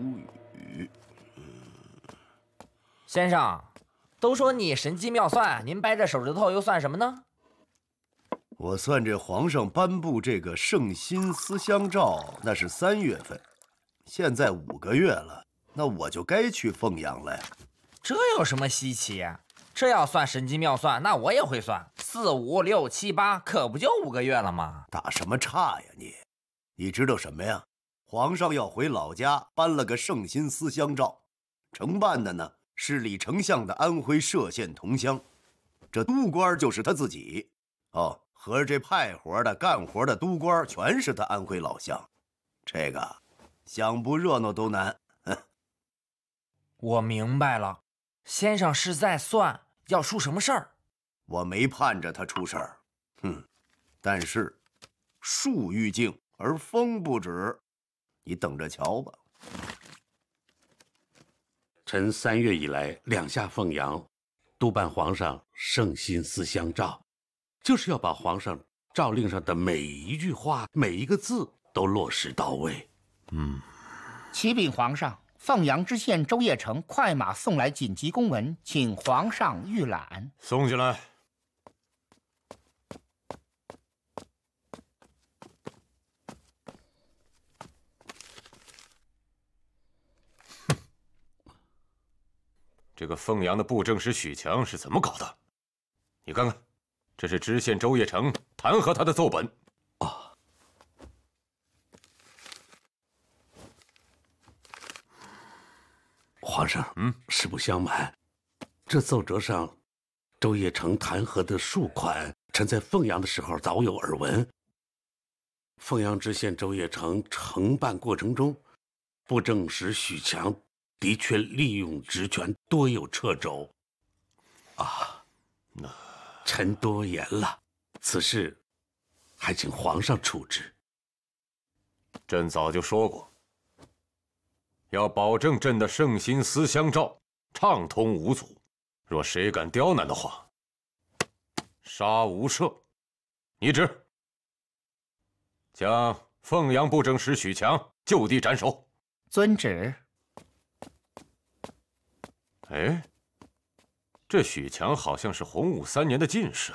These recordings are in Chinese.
语。先生，都说你神机妙算，您掰着手指头又算什么呢？我算这皇上颁布这个圣心思乡诏，那是三月份，现在五个月了，那我就该去凤阳了呀。这有什么稀奇？这要算神机妙算，那我也会算。四五六七八，可不就五个月了吗？打什么岔呀你？你知道什么呀？皇上要回老家，颁了个圣心思乡诏，承办的呢是李丞相的安徽歙县同乡，这督官就是他自己，哦，和这派活的干活的督官全是他安徽老乡，这个想不热闹都难。我明白了，先生是在算要出什么事儿？我没盼着他出事儿，哼，但是树欲静而风不止。你等着瞧吧。臣三月以来两下凤阳，督办皇上圣心思相照，就是要把皇上诏令上的每一句话、每一个字都落实到位。嗯。启禀皇上，凤阳知县周业成快马送来紧急公文，请皇上御览。送进来。这个凤阳的布政使许强是怎么搞的？你看看，这是知县周业成弹劾他的奏本。啊，皇上，嗯，实不相瞒，这奏折上周业成弹劾的数款，臣在凤阳的时候早有耳闻。凤阳知县周业成承办过程中，布政使许强。的确，利用职权多有掣肘，啊，那臣多言了。此事还请皇上处置。朕早就说过，要保证朕的圣心思相照，畅通无阻。若谁敢刁难的话，杀无赦。你旨，将凤阳布政使许强就地斩首。遵旨。哎，这许强好像是洪武三年的进士，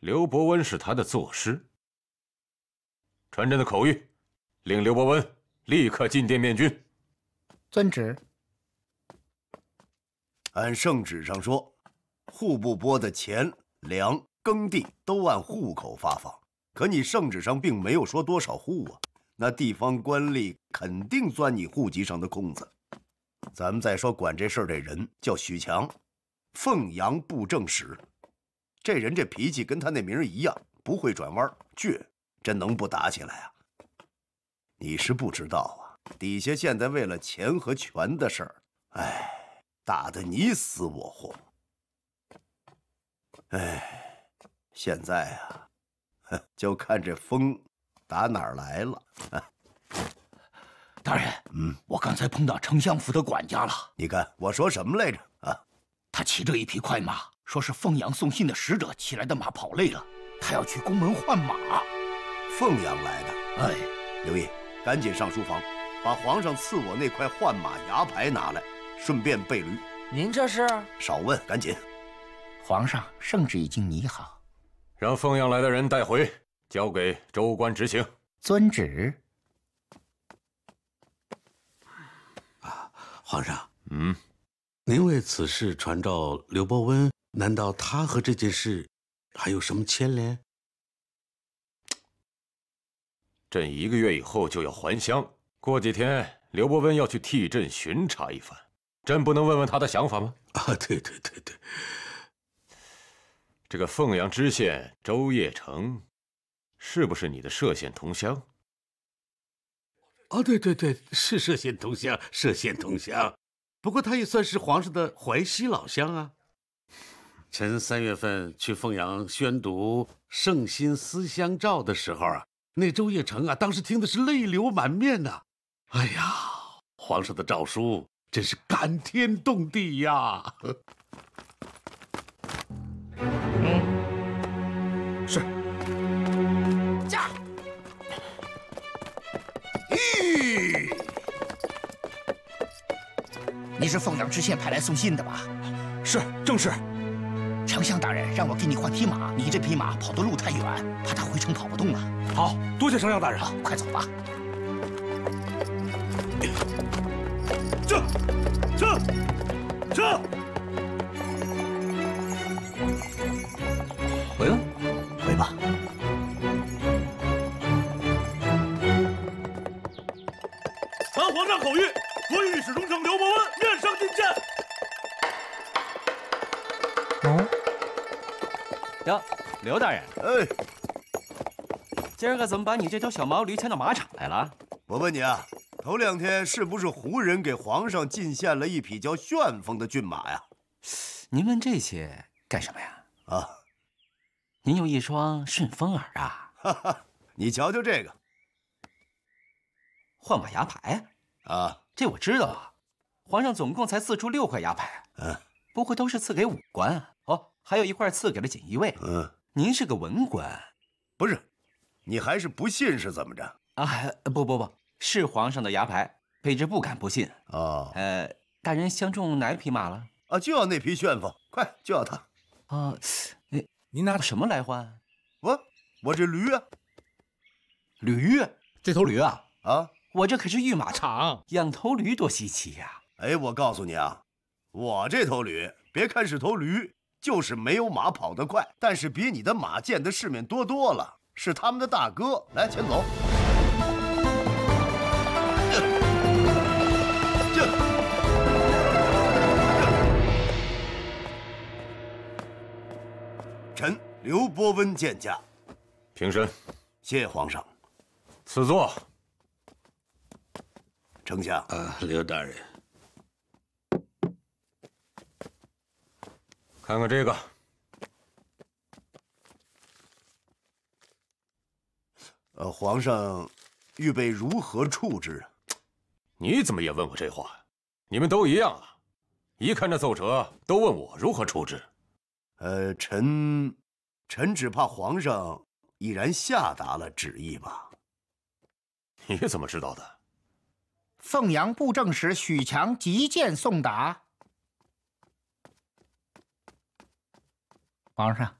刘伯温是他的作师。传朕的口谕，令刘伯温立刻进殿面君。遵旨。按圣旨上说，户部拨的钱粮耕地都按户口发放，可你圣旨上并没有说多少户啊，那地方官吏肯定钻你户籍上的空子。咱们再说管这事儿这人叫许强，凤阳布政使，这人这脾气跟他那名儿一样，不会转弯，倔，这能不打起来啊？你是不知道啊，底下现在为了钱和权的事儿，哎，打得你死我活。哎，现在啊，就看这风打哪儿来了。大人。嗯，我刚才碰到丞相府的管家了。你看我说什么来着啊？他骑着一匹快马，说是凤阳送信的使者，骑来的马跑累了，他要去宫门换马。凤阳来的？哎，刘毅，赶紧上书房，把皇上赐我那块换马牙牌拿来，顺便备驴。您这是少问，赶紧。皇上圣旨已经拟好，让凤阳来的人带回，交给州官执行。遵旨。皇上，嗯，您为此事传召刘伯温，难道他和这件事还有什么牵连？朕一个月以后就要还乡，过几天刘伯温要去替朕巡查一番，朕不能问问他的想法吗？啊，对对对对，这个凤阳知县周业成，是不是你的歙县同乡？哦，对对对，是歙县同乡，歙县同乡。不过他也算是皇上的淮西老乡啊。臣三月份去凤阳宣读圣心思乡诏的时候啊，那周业成啊，当时听的是泪流满面呐。哎呀，皇上的诏书真是感天动地呀！嗯，是。咦，你是凤阳知县派来送信的吧？是，正是。丞相大人让我给你换匹马，你这匹马跑的路太远，怕它回城跑不动了。好多谢丞相大人，快走吧。奏御，左御史中丞刘伯温面圣觐见。嗯？哟，刘大人。哎，今儿个怎么把你这条小毛驴牵到马场来了？我问你啊，头两天是不是胡人给皇上进献了一匹叫旋风的骏马呀？您问这些干什么呀？啊，您有一双顺风耳啊！哈哈，你瞧瞧这个，换马牙牌。啊，这我知道啊。皇上总共才赐出六块牙牌，嗯，不会都是赐给武官啊？哦，还有一块赐给了锦衣卫。嗯，您是个文官，不是？你还是不信是怎么着？啊，不不不，是皇上的牙牌，卑职不敢不信啊。呃，大人相中哪匹马了？啊，就要那匹旋风，快就要它。啊，您拿什么来换？我我这驴啊，驴这头驴啊啊。我这可是御马场，养头驴多稀奇呀！哎，我告诉你啊，我这头驴，别看是头驴，就是没有马跑得快，但是比你的马见的世面多多了，是他们的大哥。来，钱走。臣刘伯温见驾，平身。谢皇上，赐座。丞相，刘大人，看看这个。呃，皇上预备如何处置啊？你怎么也问我这话？你们都一样啊！一看这奏折，都问我如何处置。呃，臣，臣只怕皇上已然下达了旨意吧？你怎么知道的？凤阳布政使许强急件送达，皇上，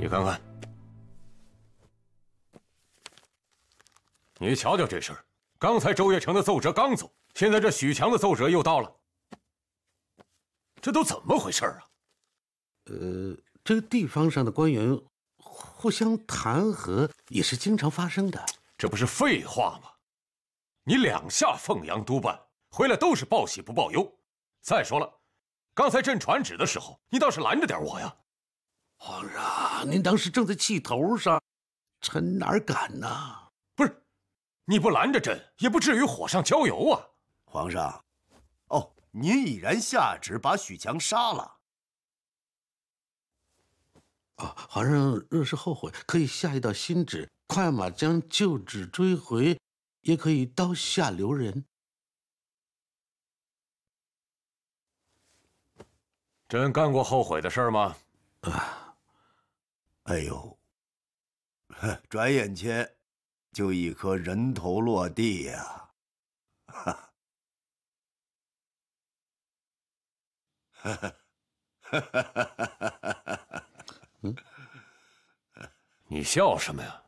你看看，你瞧瞧这事儿。刚才周月成的奏折刚走，现在这许强的奏折又到了，这都怎么回事啊？呃，这个地方上的官员互相弹劾也是经常发生的，这不是废话吗？你两下凤阳督办回来都是报喜不报忧，再说了，刚才朕传旨的时候，你倒是拦着点我呀！皇上，您当时正在气头上，臣哪敢呢？不是。你不拦着朕，也不至于火上浇油啊，皇上。哦，您已然下旨把许强杀了。啊，皇上若是后悔，可以下一道新旨，快马将旧旨追回，也可以刀下留人。朕干过后悔的事吗？啊，哎呦，转眼间。就一颗人头落地呀！哈哈，哈哈，哈哈哈哈哈哈！嗯，你笑什么呀？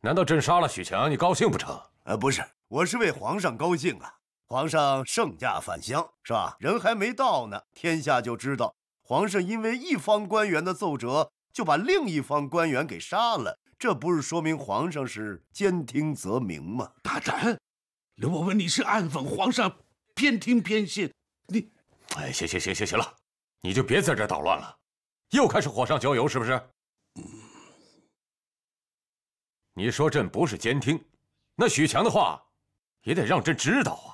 难道朕杀了许强，你高兴不成？呃，不是，我是为皇上高兴啊！皇上圣驾返乡是吧？人还没到呢，天下就知道皇上因为一方官员的奏折，就把另一方官员给杀了。这不是说明皇上是兼听则明吗？大胆，刘伯温，你是暗讽皇上偏听偏信？你，哎，行行行行行了，你就别在这捣乱了，又开始火上浇油是不是？嗯，你说朕不是监听，那许强的话也得让朕知道啊。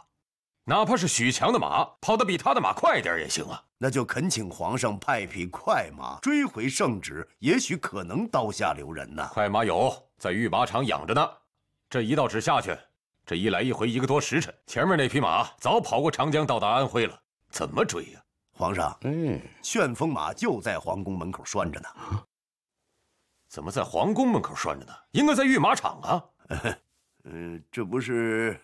哪怕是许强的马跑得比他的马快点也行啊！那就恳请皇上派匹快马追回圣旨，也许可能刀下留人呢。快马有，在御马场养着呢。这一道旨下去，这一来一回一个多时辰，前面那匹马早跑过长江，到达安徽了，怎么追呀？皇上，嗯，旋风马就在皇宫门口拴着呢。怎么在皇宫门口拴着呢？应该在御马场啊。嗯，这不是。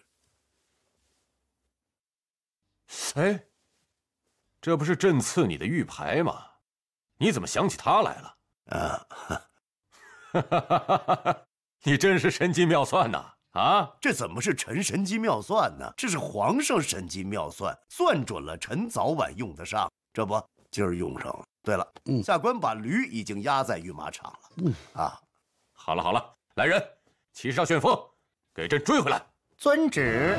哎，这不是朕赐你的玉牌吗？你怎么想起它来了？啊，哈哈哈哈哈哈！你真是神机妙算呐！啊，这怎么是臣神机妙算呢？这是皇上神机妙算，算准了臣早晚用得上。这不，今儿用上了。对了，下官把驴已经押在御马场了。嗯啊，好了好了，来人，骑上旋风，给朕追回来。遵旨。